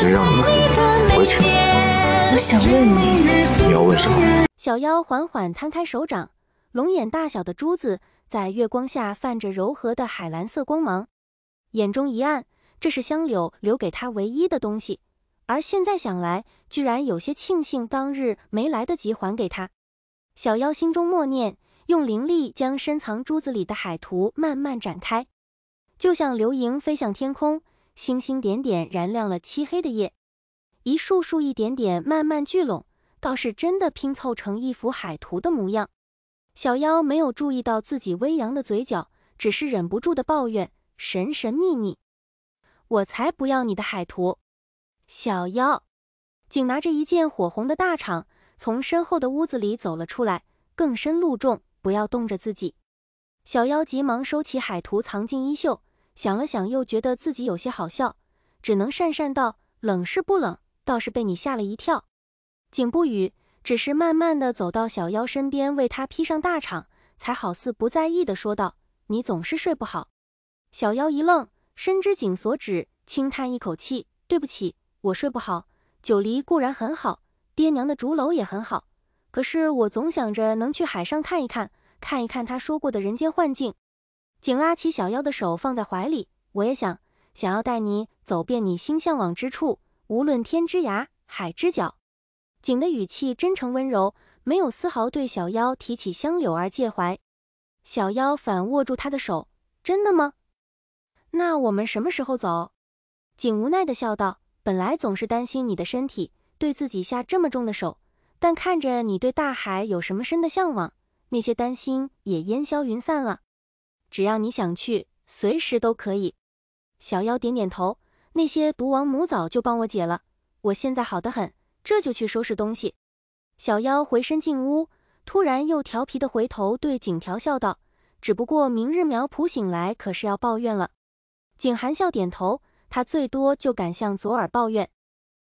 谁让你们死的？回去。我想问你，你要问什么？小妖缓缓摊开手掌，龙眼大小的珠子在月光下泛着柔和的海蓝色光芒，眼中一暗，这是香柳留给他唯一的东西。而现在想来，居然有些庆幸当日没来得及还给他。小妖心中默念，用灵力将深藏珠子里的海图慢慢展开，就像流萤飞向天空。星星点点燃亮了漆黑的夜，一束束、一点点慢慢聚拢，倒是真的拼凑成一幅海图的模样。小妖没有注意到自己微扬的嘴角，只是忍不住的抱怨：“神神秘秘，我才不要你的海图。”小妖仅拿着一件火红的大氅，从身后的屋子里走了出来。更深露重，不要冻着自己。小妖急忙收起海图，藏进衣袖。想了想，又觉得自己有些好笑，只能讪讪道：“冷是不冷，倒是被你吓了一跳。”景不语，只是慢慢的走到小妖身边，为他披上大氅，才好似不在意的说道：“你总是睡不好。”小妖一愣，深知景所指，轻叹一口气：“对不起，我睡不好。九黎固然很好，爹娘的竹楼也很好，可是我总想着能去海上看一看，看一看他说过的人间幻境。”景拉起小妖的手，放在怀里。我也想，想要带你走遍你心向往之处，无论天之涯，海之角。景的语气真诚温柔，没有丝毫对小妖提起相柳而介怀。小妖反握住他的手：“真的吗？那我们什么时候走？”景无奈的笑道：“本来总是担心你的身体，对自己下这么重的手，但看着你对大海有什么深的向往，那些担心也烟消云散了。”只要你想去，随时都可以。小妖点点头，那些毒王母早就帮我解了，我现在好得很。这就去收拾东西。小妖回身进屋，突然又调皮的回头对景条笑道：“只不过明日苗圃醒来，可是要抱怨了。”景含笑点头，他最多就敢向左耳抱怨。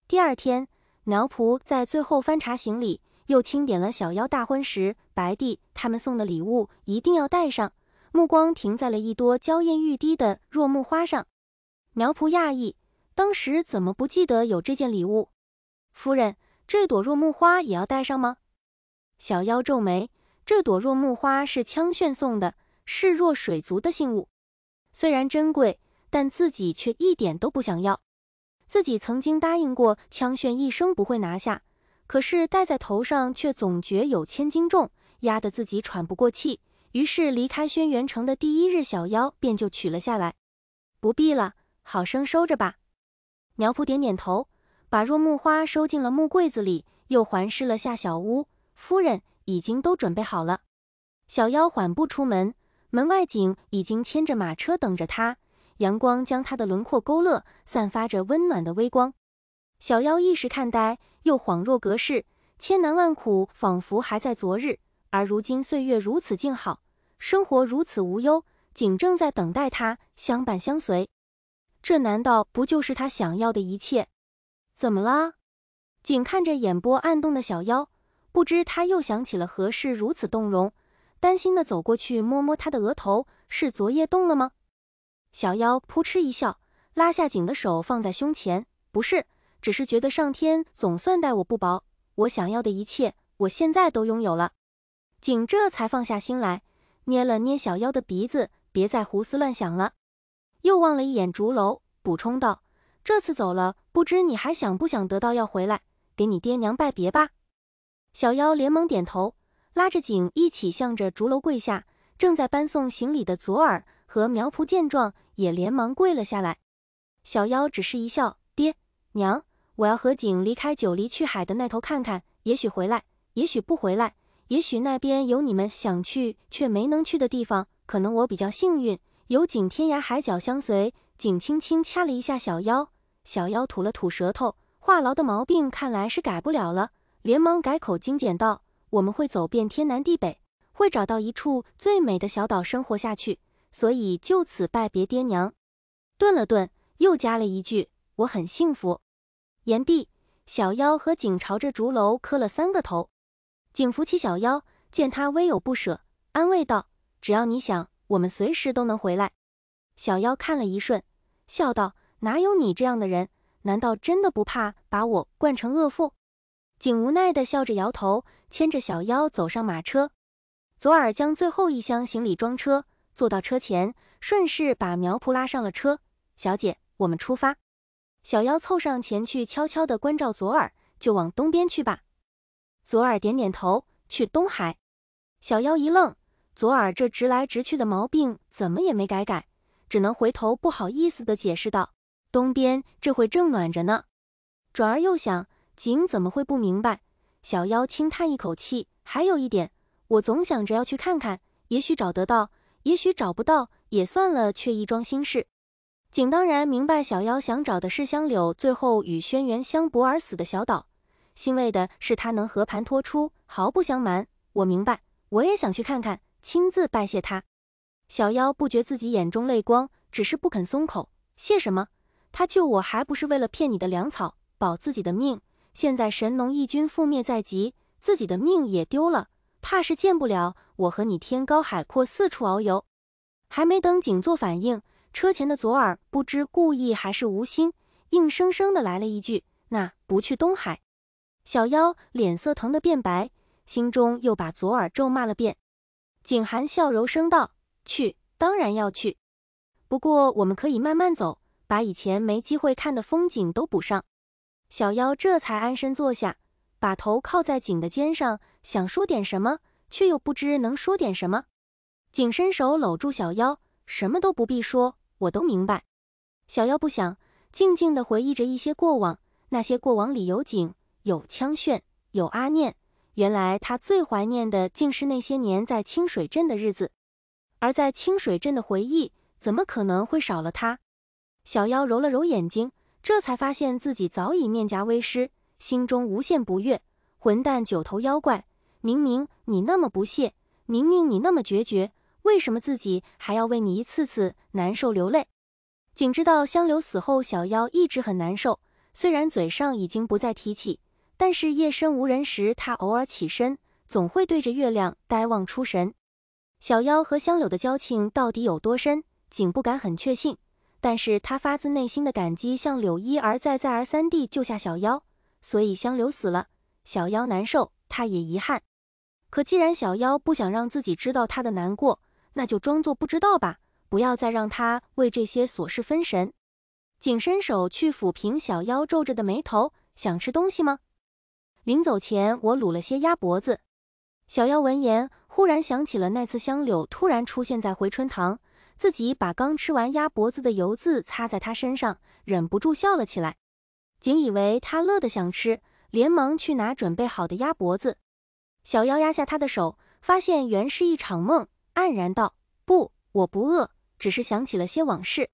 第二天，苗圃在最后翻查行李，又清点了小妖大婚时白帝他们送的礼物，一定要带上。目光停在了一朵娇艳欲滴的若木花上，苗圃讶异，当时怎么不记得有这件礼物？夫人，这朵若木花也要带上吗？小妖皱眉，这朵若木花是枪炫送的，是若水族的信物，虽然珍贵，但自己却一点都不想要。自己曾经答应过枪炫一生不会拿下，可是戴在头上却总觉有千斤重，压得自己喘不过气。于是离开轩辕城的第一日，小妖便就取了下来。不必了，好生收着吧。苗圃点点头，把若木花收进了木柜子里，又环视了下小屋。夫人已经都准备好了。小妖缓步出门，门外景已经牵着马车等着他。阳光将他的轮廓勾勒，散发着温暖的微光。小妖一时看呆，又恍若隔世，千难万苦仿佛还在昨日，而如今岁月如此静好。生活如此无忧，景正在等待他相伴相随，这难道不就是他想要的一切？怎么了？景看着眼波暗动的小妖，不知他又想起了何事如此动容，担心的走过去摸摸他的额头，是昨夜动了吗？小妖扑哧一笑，拉下景的手放在胸前，不是，只是觉得上天总算待我不薄，我想要的一切，我现在都拥有了。景这才放下心来。捏了捏小妖的鼻子，别再胡思乱想了。又望了一眼竹楼，补充道：“这次走了，不知你还想不想得到药回来？给你爹娘拜别吧。”小妖连忙点头，拉着景一起向着竹楼跪下。正在搬送行李的左耳和苗仆见状，也连忙跪了下来。小妖只是一笑：“爹娘，我要和景离开九黎，去海的那头看看，也许回来，也许不回来。”也许那边有你们想去却没能去的地方，可能我比较幸运，有景天涯海角相随。景轻轻掐了一下小妖，小妖吐了吐舌头，话痨的毛病看来是改不了了，连忙改口精简道：“我们会走遍天南地北，会找到一处最美的小岛生活下去，所以就此拜别爹娘。”顿了顿，又加了一句：“我很幸福。”言毕，小妖和景朝着竹楼磕了三个头。景扶起小妖，见他微有不舍，安慰道：“只要你想，我们随时都能回来。”小妖看了一瞬，笑道：“哪有你这样的人？难道真的不怕把我惯成恶妇？”景无奈地笑着摇头，牵着小妖走上马车。左耳将最后一箱行李装车，坐到车前，顺势把苗圃拉上了车。小姐，我们出发。小妖凑上前去，悄悄地关照左耳：“就往东边去吧。”左耳点点头，去东海。小妖一愣，左耳这直来直去的毛病怎么也没改改，只能回头不好意思的解释道：“东边这会正暖着呢。”转而又想，景怎么会不明白？小妖轻叹一口气，还有一点，我总想着要去看看，也许找得到，也许找不到，也算了，却一桩心事。景当然明白，小妖想找的是香柳最后与轩辕相搏而死的小岛。欣慰的是，他能和盘托出，毫不相瞒。我明白，我也想去看看，亲自拜谢他。小妖不觉自己眼中泪光，只是不肯松口。谢什么？他救我还不是为了骗你的粮草，保自己的命？现在神农义军覆灭在即，自己的命也丢了，怕是见不了我和你天高海阔四处遨游。还没等景作反应，车前的左耳不知故意还是无心，硬生生的来了一句：“那不去东海？”小妖脸色疼得变白，心中又把左耳咒骂了遍。景含笑柔声道：“去，当然要去。不过我们可以慢慢走，把以前没机会看的风景都补上。”小妖这才安身坐下，把头靠在景的肩上，想说点什么，却又不知能说点什么。景伸手搂住小妖，什么都不必说，我都明白。小妖不想，静静地回忆着一些过往，那些过往里有景。有枪炫，有阿念，原来他最怀念的竟是那些年在清水镇的日子。而在清水镇的回忆，怎么可能会少了他？小妖揉了揉眼睛，这才发现自己早已面颊微湿，心中无限不悦。混蛋九头妖怪，明明你那么不屑，明明你那么决绝，为什么自己还要为你一次次难受流泪？仅知道香流死后，小妖一直很难受，虽然嘴上已经不再提起。但是夜深无人时，他偶尔起身，总会对着月亮呆望出神。小妖和香柳的交情到底有多深，景不敢很确信。但是他发自内心的感激，向柳一而再再而三地救下小妖，所以香柳死了，小妖难受，他也遗憾。可既然小妖不想让自己知道他的难过，那就装作不知道吧，不要再让他为这些琐事分神。景伸手去抚平小妖皱着的眉头，想吃东西吗？临走前，我卤了些鸭脖子。小妖闻言，忽然想起了那次香柳突然出现在回春堂，自己把刚吃完鸭脖子的油渍擦在他身上，忍不住笑了起来。景以为他乐得想吃，连忙去拿准备好的鸭脖子。小妖压下他的手，发现原是一场梦，黯然道：“不，我不饿，只是想起了些往事。”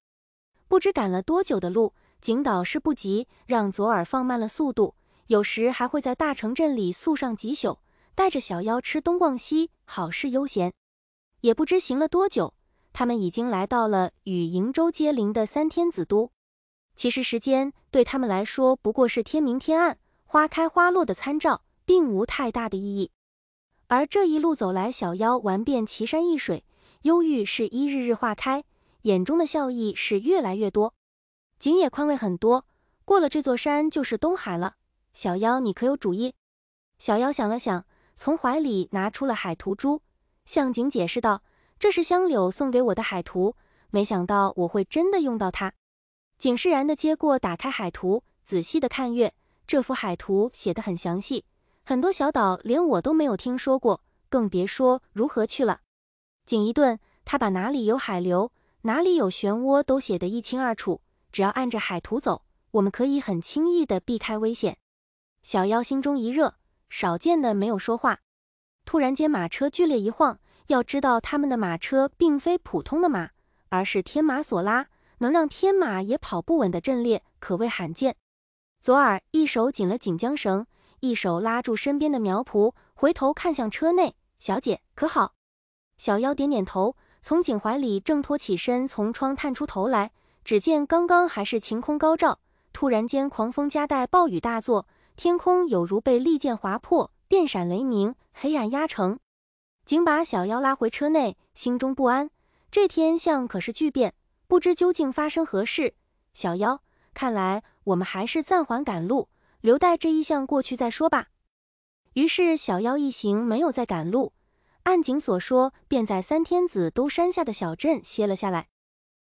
不知赶了多久的路，景倒是不急，让左耳放慢了速度。有时还会在大城镇里宿上几宿，带着小妖吃东逛西，好是悠闲。也不知行了多久，他们已经来到了与瀛州接邻的三天子都。其实时间对他们来说不过是天明天暗、花开花落的参照，并无太大的意义。而这一路走来，小妖玩遍奇山异水，忧郁是一日日化开，眼中的笑意是越来越多，景也宽慰很多。过了这座山，就是东海了。小妖，你可有主意？小妖想了想，从怀里拿出了海图珠，向景解释道：“这是香柳送给我的海图，没想到我会真的用到它。”景释然的接过，打开海图，仔细的看阅。这幅海图写得很详细，很多小岛连我都没有听说过，更别说如何去了。景一顿，他把哪里有海流，哪里有漩涡都写得一清二楚，只要按着海图走，我们可以很轻易的避开危险。小妖心中一热，少见的没有说话。突然间，马车剧烈一晃。要知道，他们的马车并非普通的马，而是天马所拉，能让天马也跑不稳的阵列，可谓罕见。左耳一手紧了紧缰绳，一手拉住身边的苗仆，回头看向车内：“小姐可好？”小妖点点头，从锦怀里挣脱，起身从窗探出头来。只见刚刚还是晴空高照，突然间狂风夹带暴雨大作。天空有如被利剑划破，电闪雷鸣，黑暗压城。景把小妖拉回车内，心中不安。这天象可是巨变，不知究竟发生何事。小妖，看来我们还是暂缓赶路，留待这一象过去再说吧。于是小妖一行没有再赶路，按景所说，便在三天子都山下的小镇歇了下来。